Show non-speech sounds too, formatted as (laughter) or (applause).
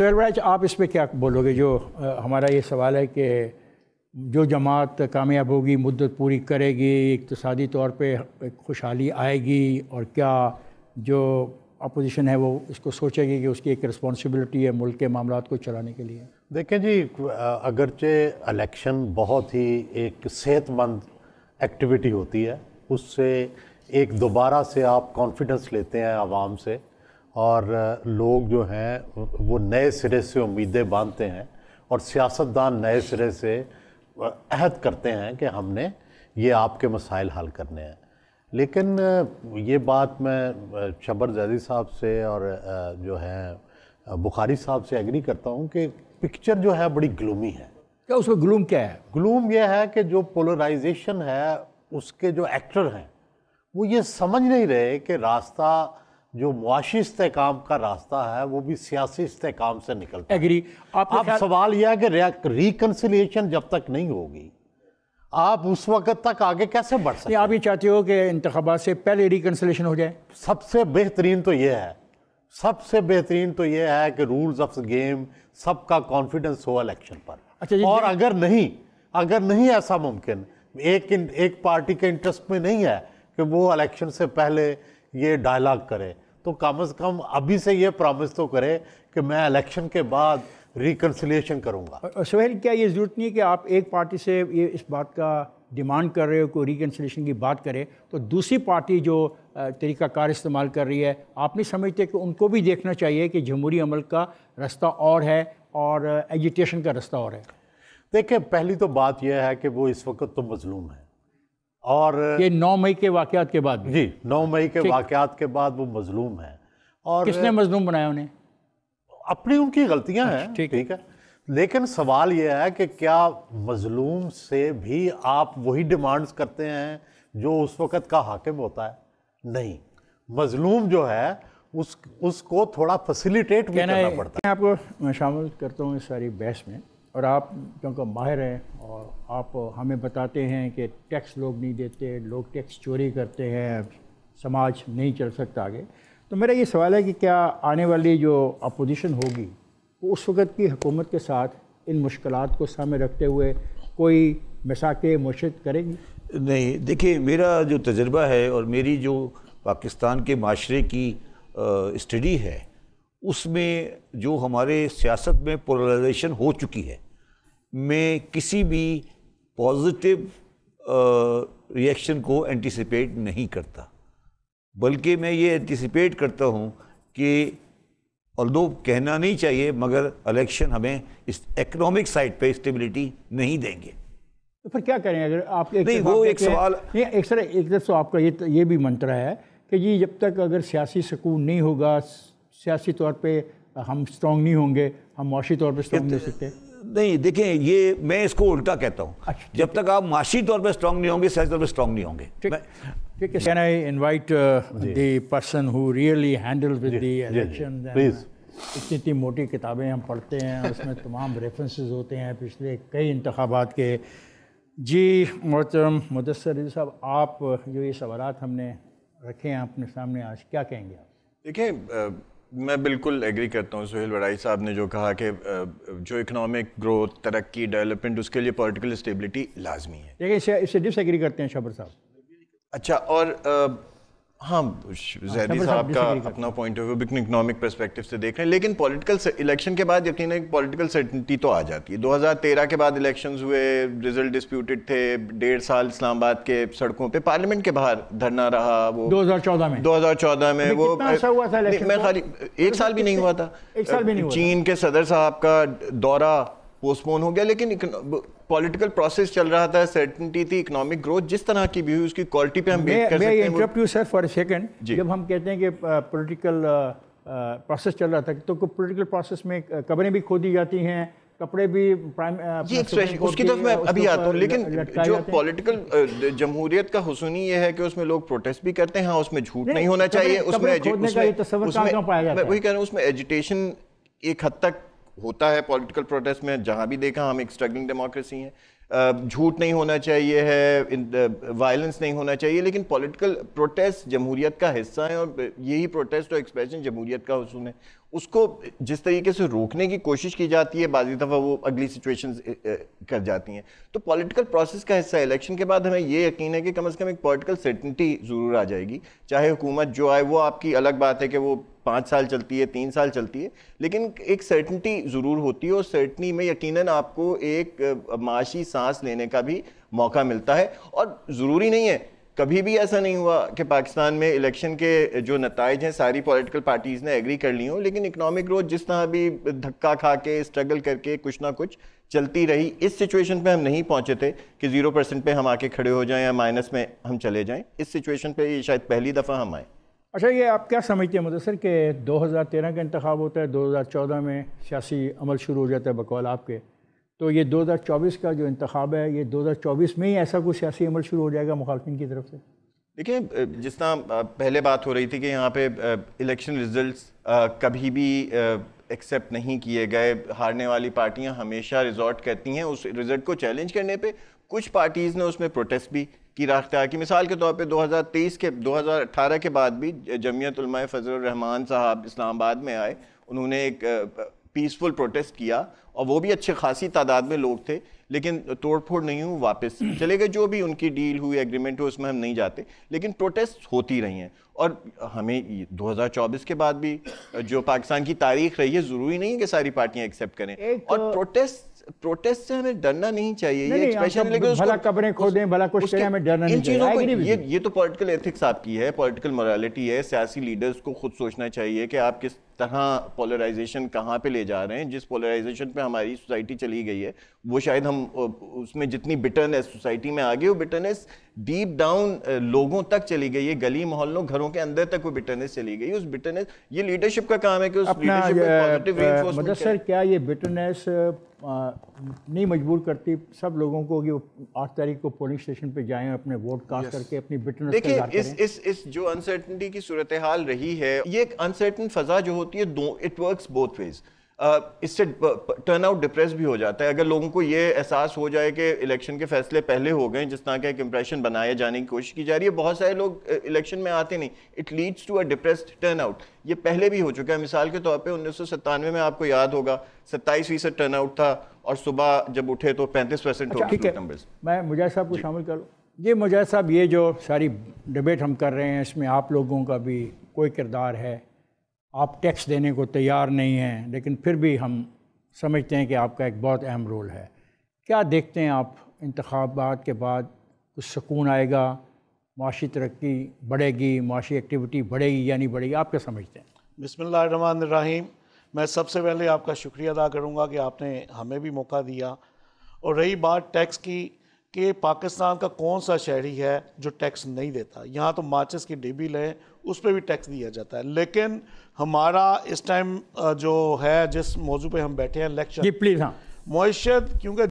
सोलराज आप इस पर क्या बोलोगे जो हमारा ये सवाल है कि जो जमात कामयाब होगी मुद्दत पूरी करेगी इकतसादी तो तौर पर खुशहाली आएगी और क्या जो अपोजिशन है वो इसको सोचेगी कि उसकी एक रिस्पॉन्सिबिलिटी है मुल्क के मामला को चलाने के लिए देखें जी अगरचे अलेक्शन बहुत ही एक सेहतमंद एक्टिविटी होती है उससे एक दोबारा से आप कॉन्फिडेंस लेते हैं आवाम से और लोग जो हैं वो नए सिरे से उम्मीदें बांधते हैं और सियासतदान नए सिरे से अहद करते हैं कि हमने ये आपके मसाइल हल करने हैं लेकिन ये बात मैं शबर जैदी साहब से और जो है बुखारी साहब से एग्री करता हूँ कि पिक्चर जो है बड़ी ग्लूमी है क्या उसका ग्लूम क्या है ग्लूम यह है कि जो पोलराइजेशन है उसके जो एक्टर हैं वो ये समझ नहीं रहे कि रास्ता जो मुआशी इसकाम का रास्ता है वो भी सियासी इसकाम से निकलता एग्री आप अब सवाल यह है कि रिकनसिलेशन जब तक नहीं होगी आप उस वक्त तक आगे कैसे बढ़ सकते आप ये चाहते हो कि इंतबा से पहले रिकनसिलेशन हो जाए सबसे बेहतरीन तो यह है सबसे बेहतरीन तो यह है कि रूल्स ऑफ गेम सबका कॉन्फिडेंस हो इलेक्शन पर अच्छा और अगर नहीं अगर नहीं ऐसा मुमकिन एक एक पार्टी के इंटरेस्ट में नहीं है कि वो इलेक्शन से पहले ये डायलॉग करे तो कम अज़ कम अभी से ये प्रॉमिस तो करे कि मैं इलेक्शन के बाद रिकन्सिलेशन करूँगा सहेल क्या ये ज़रूरत नहीं है कि आप एक पार्टी से ये इस बात का डिमांड कर रहे हो कोई रिकन्सिलेशन की बात करें तो दूसरी पार्टी जो तरीक़ाकार इस्तेमाल कर रही है आप नहीं समझते कि उनको भी देखना चाहिए कि जमहूरी अमल का रास्ता और है और एजिटेशन का रास्ता और है देखिए पहली तो बात यह है कि वो इस वक्त तो मजलूम है और ये नौ मई के वाक़ात के बाद जी नौ मई के वाकत के बाद वो मजलूम है और किसने मजलूम बनाया उन्हें अपनी उनकी गलतियां हैं अच्छा, ठीक है लेकिन सवाल यह है कि क्या मजलूम से भी आप वही डिमांड्स करते हैं जो उस वक़्त का हाकिम होता है नहीं मजलूम जो है उस उसको थोड़ा फैसिलिटेट भी करना पड़ता है आपको शामिल करता हूँ इस सारी बहस में और आप क्योंकि माहिर हैं और आप हमें बताते हैं कि टैक्स लोग नहीं देते लोग टैक्स चोरी करते हैं समाज नहीं चल सकता आगे तो मेरा ये सवाल है कि क्या आने वाली जो अपोजिशन होगी वो उस वक़्त की हुकूमत के साथ इन मुश्किल को सामने रखते हुए कोई मसाक मशद करेगी नहीं देखिए मेरा जो तजर्बा है और मेरी जो पाकिस्तान के माशरे की स्टडी है उसमें जो हमारे सियासत में पोलराइजेशन हो चुकी है मैं किसी भी पॉजिटिव रिएक्शन को एंटिसिपेट नहीं करता बल्कि मैं ये एंटिसिपेट करता हूँ कि और दो कहना नहीं चाहिए मगर इलेक्शन हमें इस इकोनॉमिक साइड पे स्टेबिलिटी नहीं देंगे तो फिर क्या करें अगर आप एक नहीं वो एक सवाल नहीं एक सर एक तरफ तो आपका ये ये भी मंत्र है कि जी जब तक अगर सियासी सकून नहीं होगा सियासी तौर पर हम स्ट्रॉन्ग नहीं होंगे हम माशी तौर पर स्ट्रांग नहीं हो सकते नहीं देखें ये मैं इसको उल्टा कहता हूँ अच्छा, जब तक आप माशी तौर पर स्ट्रॉन्ग नहीं होंगे सियासी तौर पर स्ट्रॉन्ग नहीं होंगे ठीक है can I invite the person who really handle with the election इतनी इतनी मोटी किताबें हम पढ़ते हैं उसमें तमाम रेफरेंसेस होते हैं पिछले कई इंतबात के जी मोहतरम मुदसर साहब आप जो ये सवाल हमने रखे हैं अपने सामने आज क्या कहेंगे आप देखिए मैं बिल्कुल एग्री करता हूँ सुहेल वड़ाई साहब ने जो कहा कि जो इकोनॉमिक ग्रोथ तरक्की डेवलपमेंट उसके लिए पॉलिटिकल स्टेबिलिटी लाजमी है लेकिन इससे डिसएग्री करते हैं शबर साहब अच्छा और हाँ जैदी साहब का अपना पॉइंट ऑफ व्यू बिल्कुल इकोनॉमिक पर्सपेक्टिव से देख रहे हैं लेकिन पॉलिटिकल इलेक्शन के बाद यकीन है पॉलिटिकल सर्टनिटी तो आ जाती है 2013 के बाद इलेक्शंस हुए रिजल्ट डिस्प्यूटेड थे डेढ़ साल इस्लामाबाद के सड़कों पे पार्लियामेंट के बाहर धरना रहा वो 2014 में 2014 में वो अच्छा हुआ था मैं तो? खाली एक साल भी नहीं हुआ था चीन के सदर साहब का दौरा पोस्टपोन हो गया लेकिन पॉलिटिकल प्रोसेस चल रहा था सर्टेनिटी थी इकोनॉमिक ग्रोथ जिस तरह की भी हुई उसकी क्वालिटी पे हम मैं, कर मैं सकते हैं सेकंड जब हम कहते हैं कि पॉलिटिकल प्रोसेस चल रहा था तो पॉलिटिकल प्रोसेस में कबरें भी खोदी जाती हैं कपड़े भी प्राइम उसकी तरफ मैं अभी आता हूँ लेकिन जो पॉलिटिकल जमहूरियत का हसूनी ये है कि उसमें लोग प्रोटेस्ट भी करते हैं हाँ, उसमें झूठ नहीं होना चाहिए उसमें उसमें वही कह रहा हूँ उसमें एजिटेशन एक हद तक होता है पॉलिटिकल प्रोटेस्ट में जहाँ भी देखा हम एक स्ट्रगलिंग डेमोक्रेसी हैं झूठ नहीं होना चाहिए है वायलेंस नहीं होना चाहिए लेकिन पॉलिटिकल प्रोटेस्ट जमहूरियत का हिस्सा है और यही प्रोटेस्ट और एक्सप्रेशन जमहूरियत का हसून है उसको जिस तरीके से रोकने की कोशिश की जाती है बाजी दफ़ा वो अगली सिचुएशन कर जाती हैं तो पॉलिटिकल प्रोसेस का हिस्सा इलेक्शन के बाद हमें ये यकीन है कि कम अज़ कम एक पॉलिटिकल सर्टनिटी ज़रूर आ जाएगी चाहे हुकूमत जो आए वो आपकी अलग बात है कि वो पाँच साल चलती है तीन साल चलती है लेकिन एक सर्टनिटी ज़रूर होती है और सर्टनी में यकीन आपको एक माशी सांस लेने का भी मौका मिलता है और ज़रूरी नहीं है कभी भी ऐसा नहीं हुआ कि पाकिस्तान में इलेक्शन के जो नतज हैं सारी पॉलिटिकल पार्टीज़ ने एग्री कर ली हो लेकिन इकनॉमिक ग्रोथ जिस तरह भी धक्का खा के स्ट्रगल करके कुछ ना कुछ चलती रही इस सिचुएशन पे हम नहीं पहुंचे थे कि ज़ीरो परसेंट पे हम आके खड़े हो जाएं या माइनस में हम चले जाएं इस सिचुएशन पे ये शायद पहली दफ़ा हम आएँ अच्छा ये आप क्या समझते हैं मुदसर के तेरह का इंतबाब होता है दो हज़ार चौदह में सियासी अमल शुरू हो जाता है बकौल आपके तो ये 2024 का जो इंतखब है ये 2024 में ही ऐसा कुछ सियासी अमल शुरू हो जाएगा मुखालफिन की तरफ से देखिए जिस तरह पहले बात हो रही थी कि यहाँ पे इलेक्शन रिजल्ट्स कभी भी एक्सेप्ट नहीं किए गए हारने वाली पार्टियाँ हमेशा रिजॉर्ट करती हैं उस रिजल्ट को चैलेंज करने पे कुछ पार्टीज़ ने उसमें प्रोटेस्ट भी की राह अख्तियार मिसाल के तौर पे 2023 के 2018 के बाद भी जमीयत फजल रहमान साहब इस्लामाबाद में आए उन्होंने एक पीसफुल प्रोटेस्ट किया और वो भी अच्छे खासी तादाद में लोग थे लेकिन तोड़फोड़ नहीं हुई वापस (clears throat) चले गए जो भी उनकी डील हुई एग्रीमेंट हुई उसमें हम नहीं जाते लेकिन प्रोटेस्ट होती रही हैं और हमें 2024 के बाद भी जो पाकिस्तान की तारीख रही है ज़रूरी नहीं है कि सारी पार्टियां एक्सेप्ट करें तो और प्रोटेस्ट प्रोटेस्ट से हमें डरना नहीं चाहिए ये तो पोलिटिकल एथिक्स आपकी है पोलिटिकल मोरलिटी है सियासी लीडर्स को खुद सोचना चाहिए कि आप किस तरह पोलराइजेशन कहाँ पे ले जा रहे हैं जिस पोलराइजेशन पे हमारी सोसाइटी चली गई है वो शायद हम उसमें जितनी बिटरनेस सोसाइटी में आ गई वो बिटरनेस डीप डाउन लोगों तक चली गई है गली मोहल्लों घरों के अंदर तक वो बिटरनेस चली गई उस बिटरनेस ये लीडरशिप का काम है कि उस लीडरशिप पॉजिटिव सर क्या ये बिटरनेस नहीं मजबूर करती सब लोगों को कि आठ तारीख को पोलिंग स्टेशन पे जाएं अपने वोट कास्ट yes. करके अपनी बिटनेस देखिए इस इस इस जो अनसर्टनिटी की सूरत हाल रही है ये एक अनसर्टन फजा जो होती है though it works both ways इससे टर्न आउट डिप्रेस भी हो जाता है अगर लोगों को ये एहसास हो जाए कि इलेक्शन के फैसले पहले हो गए जिस तरह का एक इम्प्रेशन बनाए जाने की कोशिश की जा रही है बहुत सारे लोग इलेक्शन में आते नहीं it leads to a depressed turn out ये पहले भी हो चुका है मिसाल के तौर पर उन्नीस में आपको याद होगा सत्ताईस फीसद टर्न आउट था और सुबह जब उठे तो पैंतीस परसेंट अच्छा, ठीक है मैं मुजाहिद साहब को शामिल कर लूँ जी मुजाहिद साहब ये जो सारी डिबेट हम कर रहे हैं इसमें आप लोगों का भी कोई किरदार है आप टैक्स देने को तैयार नहीं हैं लेकिन फिर भी हम समझते हैं कि आपका एक बहुत अहम रोल है क्या देखते हैं आप इंतबात के बाद कुछ सुकून आएगा माशी तरक्की बढ़ेगी माशी एक्टिविटी बढ़ेगी या नहीं बढ़ेगी आप क्या समझते हैं बसमिल्ल मैं सबसे पहले आपका शुक्रिया अदा करूँगा कि आपने हमें भी मौका दिया और रही बात टैक्स की कि पाकिस्तान का कौन सा शहरी है जो टैक्स नहीं देता यहाँ तो माचिस की डिबी लें उस पर भी टैक्स दिया जाता है लेकिन हमारा इस टाइम जो है जिस मौजू पर हम बैठे हैं इलेक्शन प्लीज़ हाँ मैशत क्योंकि